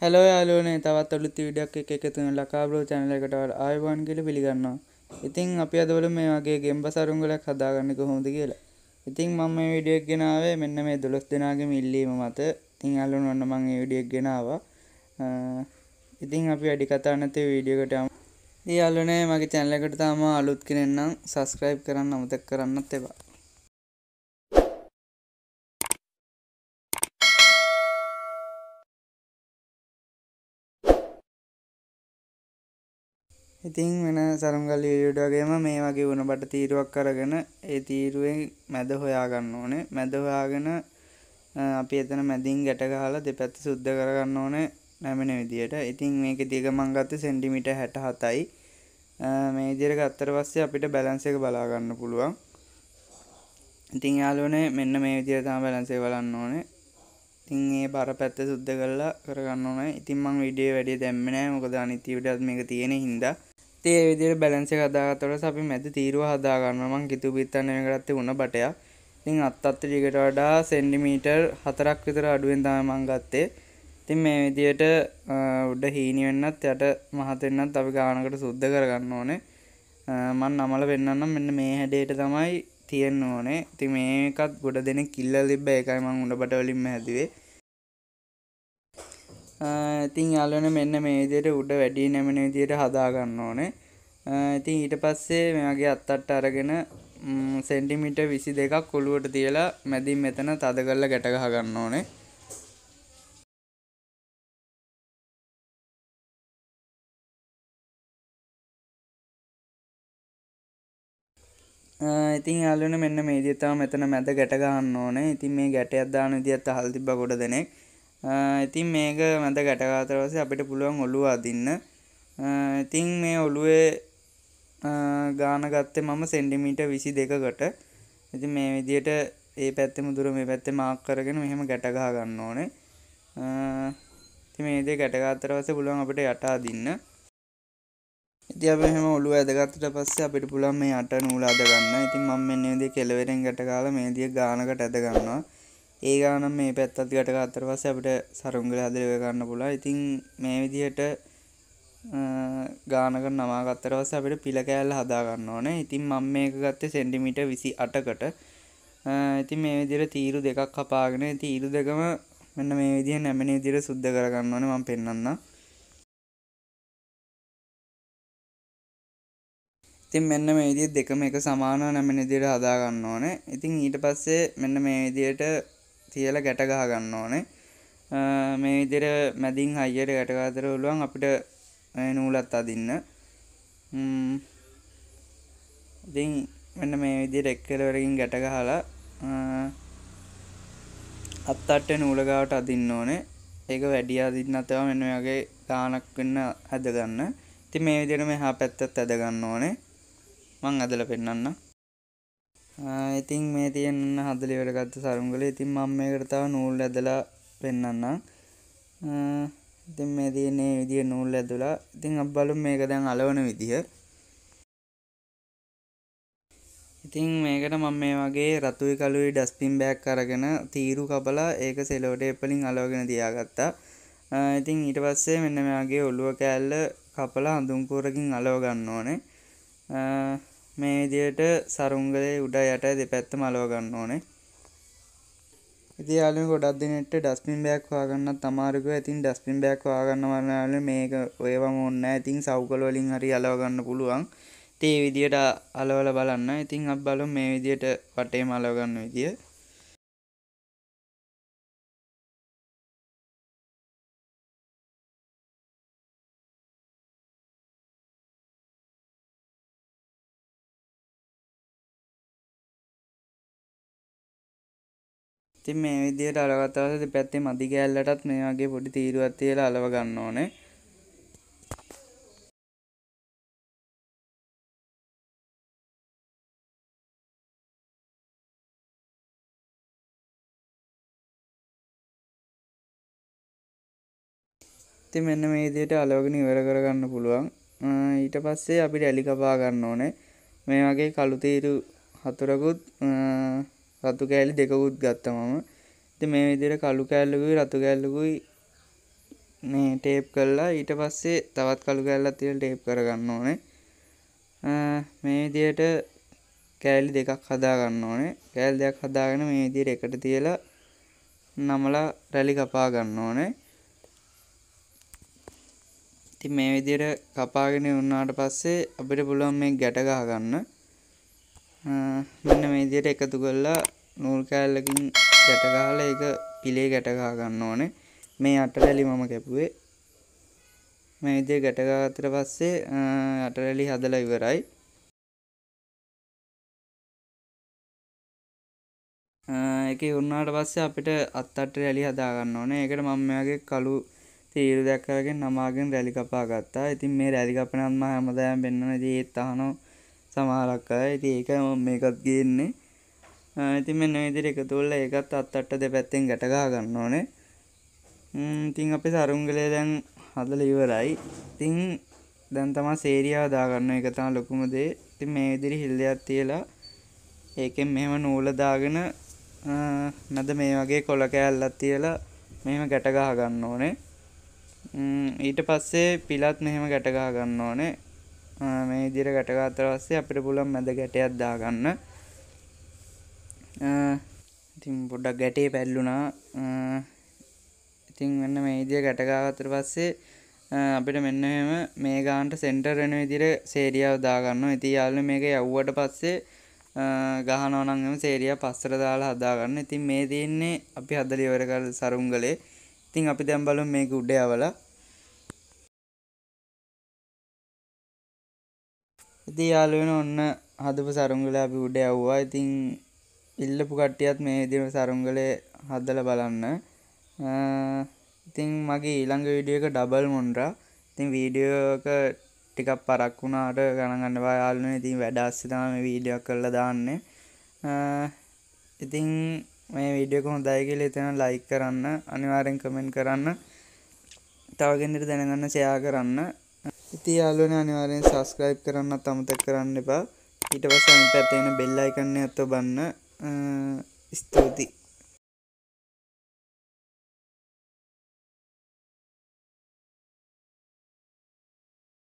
Hello යාලෝනේ තවත් අලුත් වීඩියක් එක එකතුන ලකාබ්‍රෝ channel එකට ආයුබෝවන් කියලා පිළිගන්නවා. ඉතින් අපි අද වල මේ වගේ ගෙම්බ සරුංගලයක් හදාගන්න කොහොමද කියලා. ඉතින් මම මේ වීඩියෝ එක ගෙනාවේ මෙන්න මේ 12 දෙනාගේම ඉල්ලීම මත. ඉතින් යාළුවෝ ඔන්න මම මේ වීඩියෝ එක ගෙනාවා. ඉතින් අපි වැඩි කතා නැති වීඩියෝ එකට යමු. යාළුවනේ මගේ channel එකට තාම අලුත් කෙනෙක් නම් subscribe කරන්න අමතක කරන්නත් එපා. ඉතින් වෙන සරම්ගල්ලි වීඩියෝ වගේම මේ වගේ උණබට තීරුවක් අරගෙන ඒ තීරුවෙන් මැද හොයාගන්න ඕනේ මැද හොයාගෙන අපි එතන මැදින් ගැට ගහලා දෙපැත්ත සුද්ධ කරගන්න ඕනේ නැමෙන විදියට. ඉතින් මේකේ දිග මං ගත්තේ සෙන්ටිමීටර් 67යි. මේ විදියට ගත්තට පස්සේ අපිට බැලන්ස් එක බලා ගන්න පුළුවන්. ඉතින් යාළුවනේ මෙන්න මේ විදියට තමයි බැලන්ස් එක බලන්න ඕනේ. ඉතින් ඒ බර පැත්ත සුද්ධ කරලා කරගන්න ඕනේ. ඉතින් මං වීඩියෝ වැඩි දැම්මේ නැහැ. මොකද අනිත් වීඩියෝත් මේක තියෙන හින්දා. තේ විදිර බැලන්ස හදාගතොට අපි මැති තීරුව හදාගන්නමං ගිතු බිත්තන්නයකරත්ති උන්න බටයක් තින් අත්තත්ත ටිකට වඩා සෙන්ඩිමීටර් හතරක් විතර අඩුවෙන් තමමං ගත්තේ තින් මේ විදියට උඩ හීනිවෙන්නත් යට මහතෙන්න්නත් අපි ගානකට සුද්ධ කරගන්න ඕනේ මන් අමල වෙන්නන්නම් මෙන්න මේ හැඩේට තමයි තියෙන්න්න ඕනේ ති මේකත් ගොඩ දෙන කිල්ල ලිබ්බ එකයි මං උඩ බටවලින්ම හැදවේ ඉතිං අලන මෙන්න මේදයට උඩ වැඩි නැමෙන විදියට හදාගන්න ඕනේ ඉතින් ඊට පස්සේ මෙයාගේ අත්තට්ට අරගෙන සෙන්ටිමිට විසි දෙකක් කොළුවට තියලා මැදින් මෙතන තද කරලා ගැටගහ ගන්න ඕනේ ඉතින් යාලුවන මෙන්න මේ දිතව මෙතන මැද ගැට ගන්න ඕනේ. ඉතින් මේ ගැටයක් දාන විදිහත් අහලා තිබ්බා ගොඩ දෙනෙක්. ඉතින් මේක මැද ගැටගාතරවස අපිට පුළුවන් ඔලු අදින්න ඉතිං මේ ඔළුවේ ගානගත්තේ මම සෙන්ඩිමීට විසි දෙකකට ඇති මේ විදියට ඒ පැත්තෙ මුදුර මේ පැත්තේ මාක් කරගෙන මෙහෙම ගැටගා ගන්න ඕනේ ති මේදේ ගැටගාතරවස පුළුවන් අපට යටා දින්න ඉති අප මෙම ඔලු ඇදගත්තට පස්සේ අපිට පුළන් මේ අට නූලාදගන්න ඉතින් මම මෙන්නේ දේ කෙලවෙරෙන් ගැටකාල මේදිය ගානකට ඇදගන්නවා ඒ ගානම් මේ පැත්තත් ගට අතර පස්ස අපිට සරුංගල හදරව ගන්න පුලා ඉතින් මේ විදිහට ගානක නමාගත්තරවස අපිට පිළකෑල්ල හදාගන්න ඕන ඉතින් මං මේක ගත්තේ සෙන්ඩිමිට විසි අටකට ඉතින් මේ විදිර තීරු දෙකක් කපාගෙන තීරු දෙකම මෙන්න මේ විදිහ නැමෙන විදිර සුද්ධ කරගන්න ඕන මං පෙන්න්න ඉතින් මෙන්න මේ විදිහ දෙකම එක සමානව නැමෙන විදිහට හදාගන්න ඕනේ. ඉතින් ඊට පස්සේ මෙන්න මේ විදිහට තියල ගැට ගහ ගන්න ඕනේ මේ විදිර මැදින් හයියට ගැටගාතර පුළුවන් අපිට නූලත් අදින්න ඉතින් මෙන්න මේ විදි රෙක්කලවරකින් ගැටගහලා අත්තට නූලගාවට අදින්න ඕනේ ඒක වැඩිය අදින්න අතවා මෙන්න වගේ ගානක් වෙන්න හැදගන්න ඉතින් මේ විදිහට මෙහා පැත්තත් ඇදගන්න ඕනේ මං ඇදලා පෙන්නන්නම් ඉතින් මේ තියෙන්න හදලිවට ගත්ත සරුංගල ඉතින් මම මේකට තව නූල් ඇදලා පෙන්වන්නම් ඉතින් මේ තියන්නේ විදිහ නූල් ඇදලා ඉතින් අප බලමු මේක දැන් අලවන විදිහ ඉතින් මේකට මම මේ වගේ රතුයි කළුයි ඩස්පින් බෑග් අරගෙන තීරු කපලා ඒක සෙලෝ ටේප් වලින් අලවගෙන තියාගත්තා. ඉතින් ඊට පස්සේ මෙන්න මේ වගේ ඔළුව කෑල්ල කපලා හඳුන් කෝරකින් අලව ගන්න ඕනේ. මේ විදියට සරුංගලේ උඩ යට දෙපැත්ත මලව ගන්න ඕනේ. ඉතින් යාළුවනේ ගොඩක් දිනෙට ඩස්බින් බෑග් හොයාගන්නත් අමාරුකෝ. ඉතින් ඩස්බින් බෑග් හොයාගන්න වනාලේ මේක ඔයවම ඕනේ නැහැ. ඉතින් සවුකල වලින් හරි අලව ගන්න පුළුවන්. ඉතින් මේ විදියට අලවලා බලන්න. ඉතින් අපි බලමු මේ විදියට වටේම අලව ගන්න විදිය. ඉතින් මේ විදිහට අලවත්තාවස දෙපැත්තේ මදි කෑල්ලටත් මේ වගේ පොඩි තීරුවක් තියලා අලව ගන්න ඕනේ. ඉතින් මෙන්න මේ විදිහට අලවගෙන ඉවර කරගන්න පුළුවන්. ඊට පස්සේ අපි රැලි කපා ගන්න ඕනේ. මේ වගේ කළු තීරු හතරකුත් රතු කෑලි දෙකකුත් ගත්ත මම ති මේ විදිර කළු කෑල්ලකුයි රතු කෑල්ලකුයි මේ ටේප් කල්ලා ඊට පස්සේ තවත් කළු කැල්ලා තිල් ටේප් කරගන්න ඕනේ මේ විදියට කෑලි දෙකක් හදාගන්න ඕනේ කෑල් දෙයක් හදාගෙන මේ විදියට එකට තියලා නමලා රැලි කපා ගන්න ඕනේ ඉතින් මේ විදියට කපාගෙන වුණාට පස්සේ අපිට පුළුවන් මේ ගැට ගහ ගන්න. මෙන්න මේ විදියට එකතු කරලා නූල් කෑල්ලකින් ගැටගාල එක පිලේ ගැටගා ගන්න ඕනේ මේ අටරැලි මම කැපුවේ මේ විදිය ගැටගාතර පස්සේ අටරැලි හදලා ඉවරයි එක උන්නාට පස්සේ අපිට අත්තට රැලි හදාගන්න ඕනේ ඒකට මම මෙයාගේ කළු තීර දැක්කගෙන නමාගෙන් රැලි කපා ගත්තා ඉතින් මේ රැලි කපනත් මම හැමදාම බෙන්නන ඉතින් ඒත් අහනවා සමහරක් අය ඉතින් ඒක මේකත් ගේන්නේ ඉතින් මෙන්න ඉදිරි එක තුල්ල ඒකත් අත් අට්ට දෙපැත්තෙන් ගැටගා ගන්න ඕනේ ඉතිං අපි සරුංගලේ දැන් හදල ඉවරයි තිං දැන් තමා සේරියා දාගන්න එක තම ලොකුම දේ ඉතින් මේ ඉදිරි හිල්ලයක් තියලා ඒකෙන් මෙහෙම නූල දාගෙන මැද මේ වගේ කොළ කෑල්ලක් තියලා මෙහෙම ගැටගහ ගන්න ඕනේ ඊට පස්සේ පිලත් මෙහෙම ගැටගහ ගන්න ඕනේ මේ ඉදිර ගැටගාතර පස්සේ අපිට පුළුවන් මැද ගැටයක් දාගන්න ඉතින් පොඩ්ඩක් ගැටේ පැල්ලුනා ඉතින් වෙන්න මේදිය ගැටගාවතර පස්සේ අපිට මෙන්නම මේ ගාන්ට සෙන්ටර් වෙන විදිර සේරියාව දාගන්න ඉති යාල මේක යව්වට පස්සේ ගහනෝනංගම සේරිය පස්සර දාලා හදාගන්න ඉතින් මේ තියන්නේ අපි හදල ඉවරකර සරුංගලේ ඉතින් අපි දැම්බලු මේක උඩ්ඩයවල ඉති යාලුවෙන ඔන්න හදපු සරුංගල අපි උඩ යව්වා ඉතින් ඉල්ලපු කට්ටියත් මේ විදිහම සරුංගලේ හදලා බලන්න. ඉතින් මගේ ඊළඟ වීඩියෝ එක ඩබල් මොන්ඩ්‍රා. ඉතින් වීඩියෝ එක ටිකක් පරක් වුණාට ගණන් ගන්නවා යාළුවනේ. ඉතින් වැඩ ASCII තමයි මේ වීඩියෝ කරලා දාන්නේ. ඉතින් මේ වීඩියෝ එක හොඳයි කියලා එතන ලයික් කරන්න, අනිවාර්යෙන් කමෙන්ට් කරන්න, තව කෙනෙකුට දැනගන්න ෂෙයා කරන්න. ඉතින් යාළුවනේ අනිවාර්යෙන් subscribe කරන්නත් අමතක කරන්න එපා. ඊට පස්සේ අනිත් පැත්තේ එන bell icon එකත් ඔබන්න. uh